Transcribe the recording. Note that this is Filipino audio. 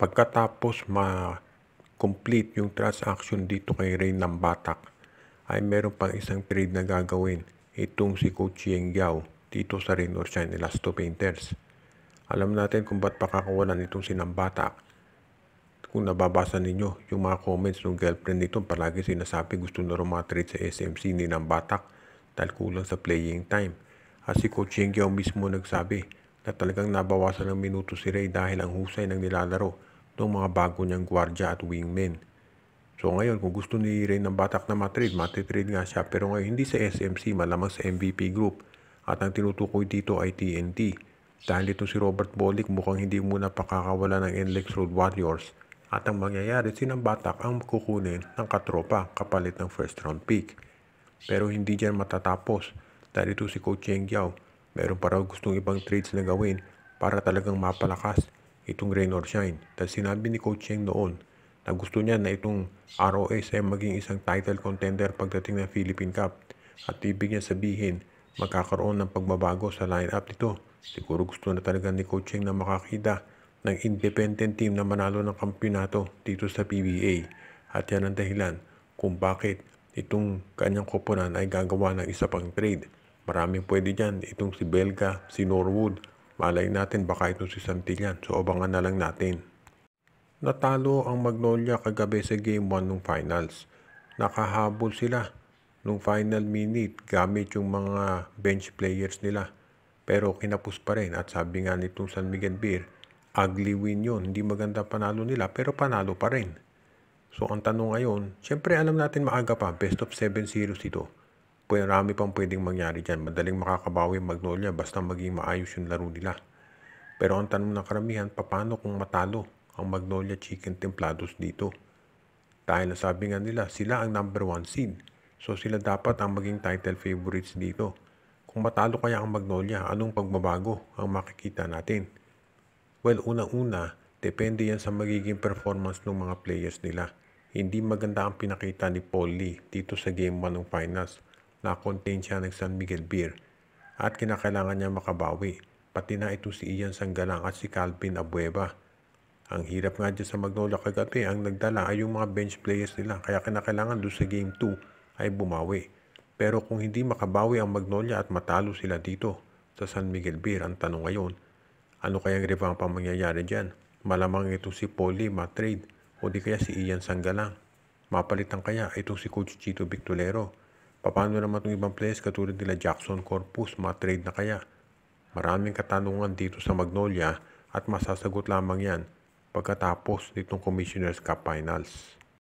Pagkatapos ma-complete yung transaction dito kay Rain ng Batak, ay meron pang isang trade na gagawin. Itong si Coach Yeng Giao dito sa Rain or Shine Elasto Painters. Alam natin kung ba't pakakawalan itong si Nambatak. Kung nababasa ninyo yung mga comments ng girlfriend nito, palagi sinasabi gusto na rumatrade sa SMC ni Nambatak dahil kulang sa playing time. At si Coach Yeng Giao mismo nagsabi na talagang nabawasan ng minuto si Ray dahil ang husay ng nilalaro ng mga bago niyang gwardya at wingmen. So ngayon, kung gusto ni Ray ng Batak na matrade, matitrade nga siya. Pero ngayon, hindi sa SMC, malamang sa MVP Group. At ang tinutukoy dito ay TNT. Dahil ito si Robert Bolick, mukhang hindi muna pakakawala ng NLEX Road Warriors. At ang mangyayari, sinang Batak ang kukunin ng katropa kapalit ng first round pick. Pero hindi dyan matatapos. Dahil ito si Coach Cheng Yao, meron pa raw gustong ibang trades na gawin para talagang mapalakas itong rain or shine. Dahil sinabi ni Coach Cheng noon na gusto niya na itong ROS ay maging isang title contender pagdating ng Philippine Cup. At ibig niya sabihin, magkakaroon ng pagbabago sa lineup nito. Siguro gusto na talaga ni Coach Cheng na makakita ng independent team na manalo ng kampyonato dito sa PBA. At yan ang dahilan kung bakit itong kanyang koponan ay gagawa ng isa pang trade. Maraming pwede dyan. Itong si Belga, si Norwood, Malay natin baka ito si Santillan so abangan na lang natin. Natalo ang Magnolia kagabi sa game 1 ng finals. Nakahabol sila nung final minute gamit yung mga bench players nila. Pero kinapos pa rin at sabi nga nitong San Miguel Beer, ugly win yun. Hindi maganda panalo nila pero panalo pa rin. So ang tanong ngayon, syempre alam natin maaga pa, best of 7 series ito marami pang pwedeng mangyari dyan. Madaling makakabawi ang Magnolia basta maging maayos yung laro nila. Pero ang tanong ng karamihan, paano kung matalo ang Magnolia Chicken Templados dito? Dahil nasabi nga nila, sila ang number one seed. So sila dapat ang maging title favorites dito. Kung matalo kaya ang Magnolia, anong pagbabago ang makikita natin? Well, unang-una, depende yan sa magiging performance ng mga players nila. Hindi maganda ang pinakita ni Paul Lee dito sa game 1 ng finals na contain siya ng San Miguel Beer at kinakailangan niya makabawi, pati na ito si Ian Sanggalang at si Calvin Abueva. Ang hirap nga dyan sa Magnolia Kagate ang nagdala ay yung mga bench players nila kaya kinakailangan doon sa game 2 ay bumawi. Pero kung hindi makabawi ang Magnolia at matalo sila dito sa San Miguel Beer, ang tanong ngayon, ano kayang revamp ang mangyayari dyan? Malamang ito si Polly matrade o di kaya si Ian Sanggalang. Mapalitan kaya itong si Coach Chito Victolero Paano naman itong ibang place katulad nila Jackson Corpus matrade na kaya? Maraming katanungan dito sa Magnolia at masasagot lamang yan pagkatapos nitong Commissioner's Cup Finals.